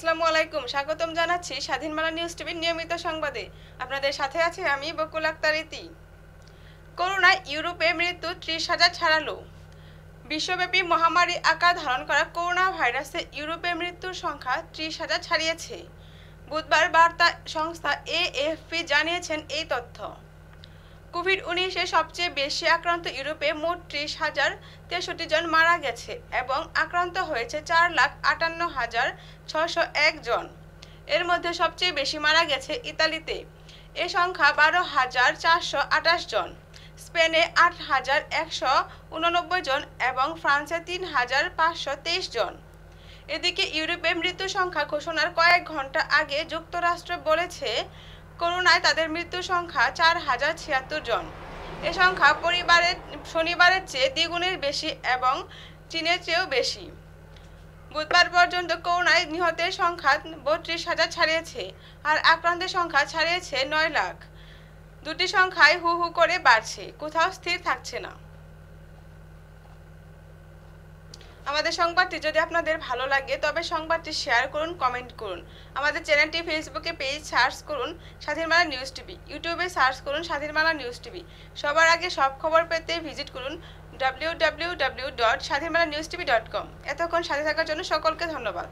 আসসালামু আলাইকুম স্বাগতম জানাচ্ছি স্বাধীন বাংলা নিউজ টিভির নিয়মিত সংবাদে আপনাদের সাথে আছি আমি বকুল আক্তার ইতি করোনায় ইউরোপে মৃত্যু ত্রিশ হাজার ছাড়ালো বিশ্বব্যাপী মহামারী আকার ধারণ করা করোনা ভাইরাসে ইউরোপে মৃত্যুর সংখ্যা ত্রিশ হাজার ছাড়িয়েছে বুধবার বার্তা সংস্থা এএফপি জানিয়েছেন এই তথ্য কোভিড উনিশে সবচেয়ে বেশি আক্রান্ত ইউরোপে মোট ত্রিশ হাজার তেষট্টি জন মারা গেছে এবং আক্রান্ত হয়েছে চার লাখ আটান্ন হাজার ছশো এক জন এর মধ্যে সবচেয়ে বেশি মারা গেছে ইতালিতে এ সংখ্যা বারো হাজার চারশো আটাশ জন স্পেনে আট হাজার একশো উননব্বই জন এবং ফ্রান্সে তিন হাজার পাঁচশো তেইশ জন এদিকে ইউরোপে মৃত্যু সংখ্যা ঘোষণার কয়েক ঘন্টা আগে যুক্তরাষ্ট্র বলেছে করোনায় তাদের মৃত্যুর সংখ্যা চার হাজার ছিয়াত্তর জন এ সংখ্যা পরিবারের শনিবারের চেয়ে দ্বিগুণের বেশি এবং চীনের চেয়েও বেশি বুধবার পর্যন্ত করোনায় নিহতের সংখ্যা বত্রিশ হাজার ছাড়িয়েছে আর আক্রান্তের সংখ্যা ছাড়িয়েছে নয় লাখ দুটি সংখ্যায় হু হু করে বাড়ছে কোথাও স্থির থাকছে না আমাদের সংবাদটি যদি আপনাদের ভালো লাগে তবে সংবাদটি শেয়ার করুন কমেন্ট করুন আমাদের চ্যানেলটি ফেসবুকে পেজ সার্চ করুন স্বাধীনমালা নিউজ টিভি ইউটিউবে সার্চ করুন স্বাধীনমালা নিউজ টিভি সবার আগে সব খবর পেতে ভিজিট করুন W W W dot Swadhinmala news TV dot com এতক্ষণ সাথে থাকার জন্য সকলকে ধন্যবাদ